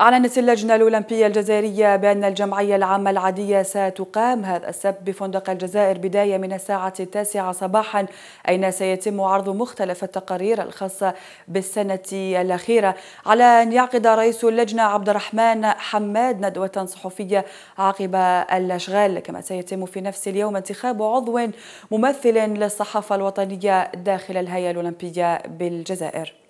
أعلنت اللجنة الأولمبية الجزائرية بأن الجمعية العامة العادية ستقام هذا السبت بفندق الجزائر بداية من الساعة التاسعة صباحا أين سيتم عرض مختلف التقارير الخاصة بالسنة الأخيرة على أن يعقد رئيس اللجنة عبد الرحمن حماد ندوة صحفية عقب الأشغال كما سيتم في نفس اليوم انتخاب عضو ممثل للصحافة الوطنية داخل الهيئة الأولمبية بالجزائر